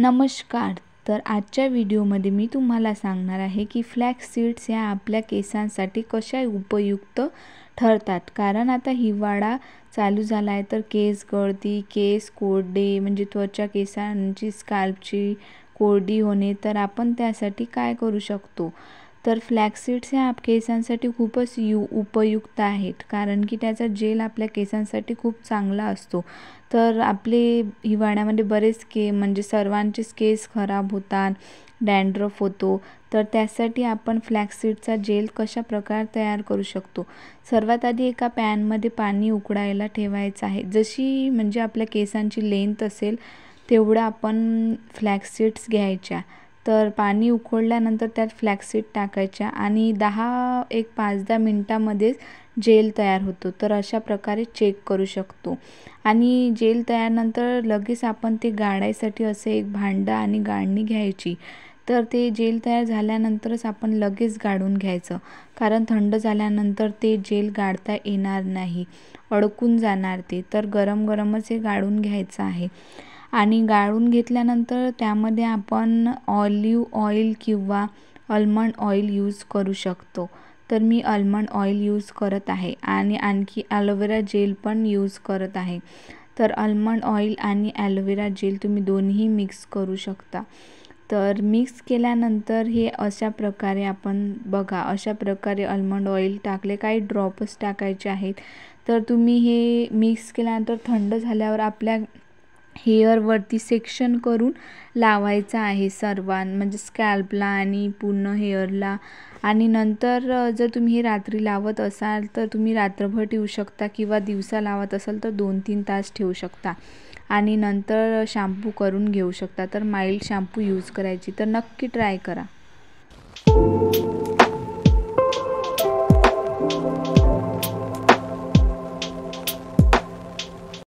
नमस्कार तर आजच्या व्हिडिओमध्ये मी तुम्हाला सांगणार आहे की फ्लॅक्स सीड्स ह्या आपल्या केसांसाठी कशा उपयुक्त ठरतात कारण आता हिवाळा चालू झाला आहे तर केस गळती केस कोरडे म्हणजे त्वचा केसांची स्काल्पची कोरडी होणे तर आपण त्यासाठी काय करू शकतो तर फ्लॅक्सिड्स ह्या आप केसांसाठी खूपच यू उपयुक्त आहेत कारण की त्याचा जेल आपल्या केसांसाठी खूप चांगला असतो तर आपले हिवाळ्यामध्ये बरेच के म्हणजे सर्वांचे केस खराब होतात डॅन्ड्रफ होतो तर त्यासाठी आपण फ्लॅक्सिडचा जेल कशा प्रकार तयार करू शकतो सर्वात आधी एका पॅनमध्ये पाणी उकडायला ठेवायचं आहे जशी म्हणजे आपल्या केसांची लेंथ असेल तेवढं आपण फ्लॅक्सिड्स घ्यायच्या तर पाणी उकळल्यानंतर त्यात फ्लॅक्सीड टाकायच्या आणि दहा एक पाच दहा मिनटामध्येच जेल तयार होतो तर अशा प्रकारे चेक करू शकतो आणि जेल तयारनंतर लगेच आपण ते गाळायसाठी असे एक भांडं आणि गाळणी घ्यायची तर ते जेल तयार झाल्यानंतरच आपण लगेच गाळून घ्यायचं कारण थंड झाल्यानंतर ते जेल गाळता येणार नाही अडकून जाणार ते तर गरम गरमच हे गाळून घ्यायचं आहे आणि गाळून घेतल्यानंतर त्यामध्ये आपण ऑलिव ऑइल किंवा अल्मंड ऑइल यूज करू शकतो तर मी अल्मंड ऑइल यूज करत आहे आणि आणखी ॲलोवेरा जेल पण यूज करत आहे तर अल्मंड ऑइल आणि ॲलोवेरा जेल तुम्ही दोन्ही मिक्स करू शकता तर मिक्स केल्यानंतर हे अशा प्रकारे आपण बघा अशा प्रकारे अल्मंड ऑइल टाकले काही ड्रॉप्स टाकायचे आहेत तर तुम्ही हे मिक्स केल्यानंतर थंड झाल्यावर आपल्या हेअरवरती सेक्शन करून लावायचा आहे सर्वां म्हणजे स्कॅल्पला आणि पूर्ण हेअरला आणि नंतर जर तुम्ही हे रात्री लावत असाल तर तुम्ही रात्रभर ठेवू शकता किंवा दिवसा लावत असाल तर दोन तीन तास ठेवू शकता आणि नंतर शॅम्पू करून घेऊ शकता तर माइल्ड शॅम्पू यूज करायची तर नक्की ट्राय करा